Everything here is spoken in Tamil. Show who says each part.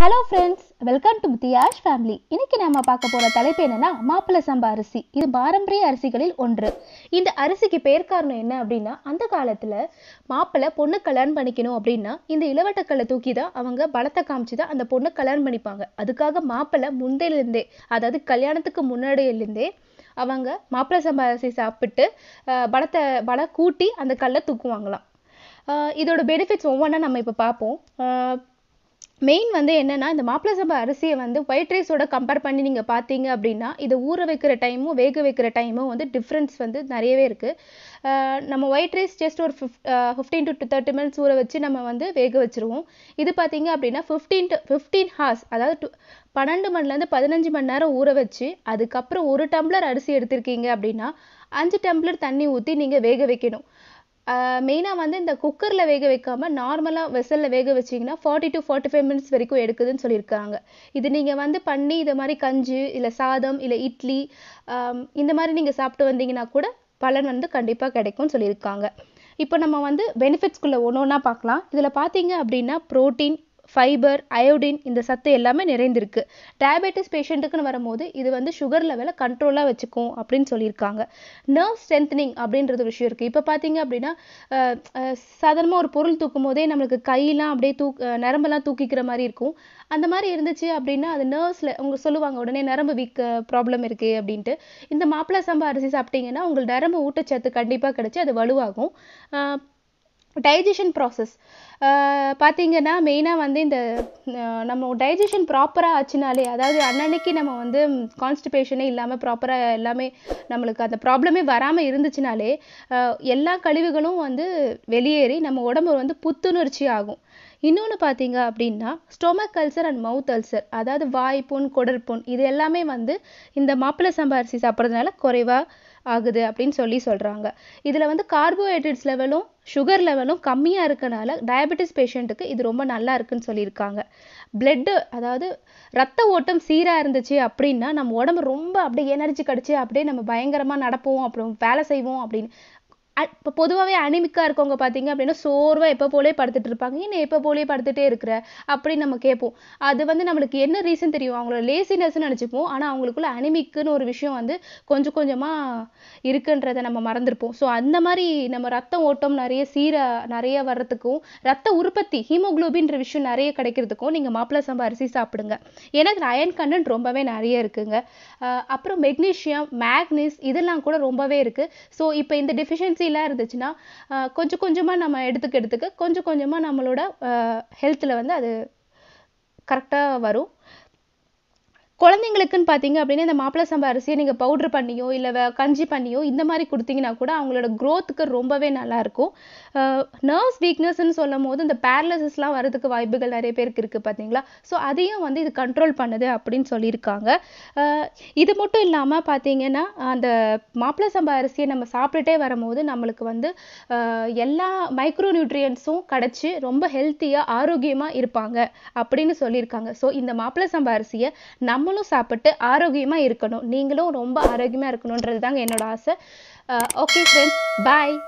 Speaker 1: hello friends welcome to Thiyash family இன்னைக்கு நம்ம பார்க்க போகிற தலைப்பு என்னன்னா மாப்பிள்ளை சம்பா அரிசி இது பாரம்பரிய அரிசிகளில் ஒன்று இந்த அரிசிக்கு பேர் காரணம் என்ன அப்படின்னா அந்த காலத்தில் மாப்பிள்ளை பொண்ணு கல்யாணம் பண்ணிக்கணும் அப்படின்னா இந்த இளவட்டக்கல்லை தூக்கி தான் அவங்க பலத்தை காமிச்சு தான் அந்த பொண்ணு கல்யாணம் பண்ணிப்பாங்க அதுக்காக மாப்பிள்ளை முந்தையிலிருந்தே அதாவது கல்யாணத்துக்கு முன்னாடியிலேருந்தே அவங்க மாப்பிள்ளை சம்பா அரிசி சாப்பிட்டு பலத்தை பல கூட்டி அந்த கல்லை தூக்குவாங்களாம் இதோட பெனிஃபிட்ஸ் ஒவ்வொன்றா நம்ம இப்போ பார்ப்போம் மெயின் வந்து என்னென்னா இந்த மாப்பிள்ளை சபை அரிசியை வந்து ஒயிட் ரைஸோட கம்பேர் பண்ணி நீங்கள் பார்த்தீங்க அப்படின்னா இதை ஊற வைக்கிற டைமும் வேக வைக்கிற டைமும் வந்து டிஃப்ரென்ஸ் வந்து நிறையவே இருக்குது நம்ம ஒயிட் ரைஸ் ஜஸ்ட் ஒரு fif fifteen to thirty minutes ஊற வச்சு நம்ம வந்து வேக வச்சுருவோம் இது பார்த்தீங்க அப்படின்னா ஃபிஃப்டீன் டு ஃபிஃப்டீன் ஹார்ஸ் அதாவது டூ பன்னெண்டு மணிலேருந்து பதினஞ்சு மணி நேரம் ஊற வச்சு அதுக்கப்புறம் ஒரு டம்ளர் அரிசி எடுத்திருக்கீங்க அப்படின்னா அஞ்சு டம்ளர் தண்ணி ஊற்றி நீங்கள் வேக வைக்கணும் மெயினாக வந்து இந்த குக்கரில் வேக வைக்காமல் நார்மலாக வெசலில் வேக வச்சிங்கன்னா forty to forty five minutes வரைக்கும் எடுக்குதுன்னு சொல்லியிருக்காங்க இது நீங்கள் வந்து பண்ணி இதை மாதிரி கஞ்சி இல்லை சாதம் இல்லை இட்லி இந்த மாதிரி நீங்கள் சாப்பிட்டு வந்தீங்கன்னா கூட பலன் வந்து கண்டிப்பாக கிடைக்கும்னு சொல்லியிருக்காங்க இப்போ நம்ம வந்து பெனிஃபிட்ஸ்குள்ளே ஒன்று ஒன்றா பார்க்கலாம் இதில் பார்த்தீங்க அப்படின்னா ப்ரோட்டீன் ஃபைபர் அயோடின் இந்த சத்து எல்லாமே நிறைந்திருக்கு டயபெட்டிஸ் பேஷண்ட்டுக்குன்னு வரும்போது இது வந்து சுகர் லெவலை கண்ட்ரோலாக வச்சுக்கும் அப்படின்னு சொல்லியிருக்காங்க நர்வ் ஸ்ட்ரென்த்னிங் அப்படின்றது விஷயம் இருக்குது இப்போ பார்த்தீங்க அப்படின்னா சாதாரணமாக ஒரு பொருள் தூக்கும் போதே நம்மளுக்கு கையெல்லாம் அப்படியே தூக் நரம்பெல்லாம் தூக்கிக்கிற மாதிரி இருக்கும் அந்த மாதிரி இருந்துச்சு அப்படின்னா அது நர்வ்ஸில் அவங்க சொல்லுவாங்க உடனே நரம்பு வீக் ப்ராப்ளம் இருக்குது அப்படின்ட்டு இந்த மாப்பிள சம்பா அரிசி சாப்பிட்டீங்கன்னா உங்களுக்கு நரம்பு ஊட்டச்சத்து கண்டிப்பாக கிடச்சி அது வலுவாகும் டைஜஷன் ப்ராசஸ் பார்த்தீங்கன்னா மெயினாக வந்து இந்த நம்ம டைஜஷன் ப்ராப்பராக ஆச்சுனாலே அதாவது அன்னன்னைக்கு நம்ம வந்து கான்ஸ்டிபேஷனே இல்லாமல் ப்ராப்பராக எல்லாமே நம்மளுக்கு அந்த ப்ராப்ளமே வராமல் இருந்துச்சுனாலே எல்லா கழிவுகளும் வந்து வெளியேறி நம்ம உடம்பு வந்து புத்துணர்ச்சி ஆகும் இன்னொன்று பார்த்தீங்க அப்படின்னா stomach ulcer and mouth ulcer அதாவது வாய்ப்புண் குடற்புண் இது எல்லாமே வந்து இந்த மாப்பிள்ளை சம்பாரிசி சாப்பிட்றதுனால குறைவாக ஆகுது அப்படின்னு சொல்லி சொல்கிறாங்க இதில் வந்து கார்போஹைட்ரேட்ஸ் லெவலும் சுகர் லெவலும் கம்மியாக இருக்கனால டயபெட்டிஸ் பேஷண்ட்டுக்கு இது ரொம்ப நல்லா இருக்குன்னு சொல்லியிருக்காங்க பிளட்டு அதாவது ரத்த ஓட்டம் சீராக இருந்துச்சு அப்படின்னா நம்ம உடம்பு ரொம்ப அப்படியே எனர்ஜி கிடச்சி அப்படியே நம்ம பயங்கரமாக நடப்போம் அப்புறம் வேலை செய்வோம் அப்படின்னு இப்போ பொதுவாகவே அனிமிக்காக இருக்கவங்க பார்த்தீங்க அப்படின்னா சோர்வாக எப்போ போலே படுத்துட்டு இருப்பாங்க என்ன எப்போ போலே படுத்துகிட்டே இருக்கிற அப்படின்னு நம்ம கேட்போம் அது வந்து நம்மளுக்கு என்ன ரீசன் தெரியும் அவங்களோட லேசினஸ்ன்னு நினச்சிப்போம் ஆனால் அவங்களுக்குள்ள அனிமிக்குன்னு ஒரு விஷயம் வந்து கொஞ்சம் கொஞ்சமாக இருக்குன்றதை நம்ம மறந்துருப்போம் ஸோ அந்த மாதிரி நம்ம ரத்தம் ஓட்டம் நிறைய சீரா நிறைய வர்றதுக்கும் ரத்த உற்பத்தி ஹீமோக்ளோபின்ற விஷயம் நிறைய கிடைக்கிறதுக்கும் நீங்கள் மாப்பிள்ள சம்பா அரிசி சாப்பிடுங்க ஏன்னா அதில் அயன் கண்டென்ட் ரொம்பவே நிறைய இருக்குங்க அப்புறம் மெக்னீஷியம் மேக்னிஸ் இதெல்லாம் கூட ரொம்பவே இருக்குது ஸோ இப்போ இந்த டெஃபிஷியன்சி ஹெல்த்திலாம் இருந்துச்சுன்னா கொஞ்சம் கொஞ்சமாக நம்ம எடுத்துக்க எடுத்துக்க கொஞ்சம் கொஞ்சமாக நம்மளோட ஹெல்த்தில் வந்து அது கரெக்டாக வரும் குழந்தைங்களுக்குன்னு பார்த்தீங்க அப்படின்னா இந்த மாப்பிள சம்பா அரிசியை நீங்கள் பவுட்ரு பண்ணியோ இல்லை கஞ்சி பண்ணியோ இந்த மாதிரி கொடுத்தீங்கன்னா கூட அவங்களோட க்ரோத்துக்கு ரொம்பவே நல்லாயிருக்கும் நர்வ்ஸ் வீக்னஸ்ன்னு சொல்லும் போது இந்த பேரலசிஸ்லாம் வரதுக்கு வாய்ப்புகள் நிறைய பேருக்கு இருக்குது பார்த்தீங்களா ஸோ அதையும் வந்து இது கண்ட்ரோல் பண்ணுது அப்படின்னு சொல்லியிருக்காங்க இது மட்டும் இல்லாமல் பார்த்தீங்கன்னா அந்த மாப்பிள சம்பா அரிசியை நம்ம சாப்பிட்டுட்டே வரும்போது நம்மளுக்கு வந்து எல்லா மைக்ரோ நியூட்ரியன்ஸும் கிடச்சி ரொம்ப ஹெல்த்தியாக ஆரோக்கியமாக இருப்பாங்க அப்படின்னு சொல்லியிருக்காங்க ஸோ இந்த மாப்பிள சம்பா அரிசியை நம்ம நம்மளும் சாப்பிட்டு ஆரோக்கியமாக இருக்கணும் நீங்களும் ரொம்ப ஆரோக்கியமாக இருக்கணுன்றது தாங்க என்னோட ஆசை ஓகே ஃப்ரெண்ட்ஸ் பாய்